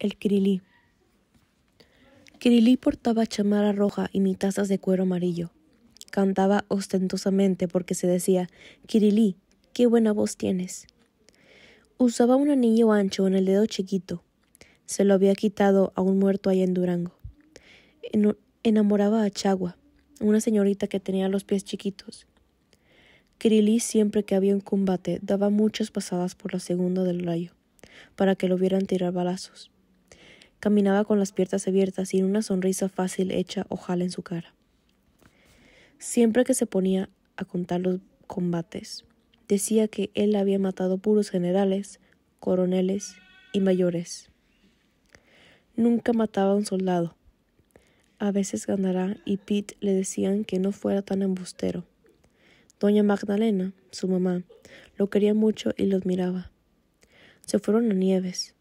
El Kirilí. Kirilí portaba chamarra roja y mitazas de cuero amarillo. Cantaba ostentosamente porque se decía, Kirilí, qué buena voz tienes. Usaba un anillo ancho en el dedo chiquito. Se lo había quitado a un muerto allá en Durango. enamoraba a Chagua, una señorita que tenía los pies chiquitos. Kirilí siempre que había un combate daba muchas pasadas por la segunda del rayo, para que lo vieran tirar balazos. Caminaba con las piernas abiertas y una sonrisa fácil hecha ojal en su cara. Siempre que se ponía a contar los combates, decía que él había matado puros generales, coroneles y mayores. Nunca mataba a un soldado. A veces ganará y Pete le decían que no fuera tan embustero. Doña Magdalena, su mamá, lo quería mucho y lo admiraba. Se fueron a Nieves,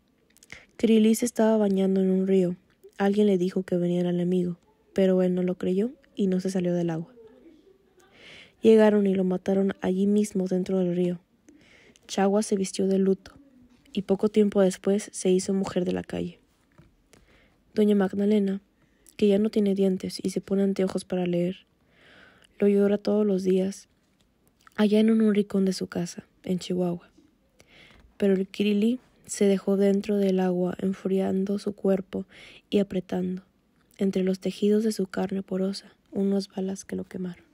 Kirilí se estaba bañando en un río. Alguien le dijo que venía el enemigo, pero él no lo creyó y no se salió del agua. Llegaron y lo mataron allí mismo dentro del río. Chagua se vistió de luto y poco tiempo después se hizo mujer de la calle. Doña Magdalena, que ya no tiene dientes y se pone anteojos para leer, lo llora todos los días, allá en un rincón de su casa, en Chihuahua. Pero el Kirili se dejó dentro del agua, enfriando su cuerpo y apretando entre los tejidos de su carne porosa unas balas que lo quemaron.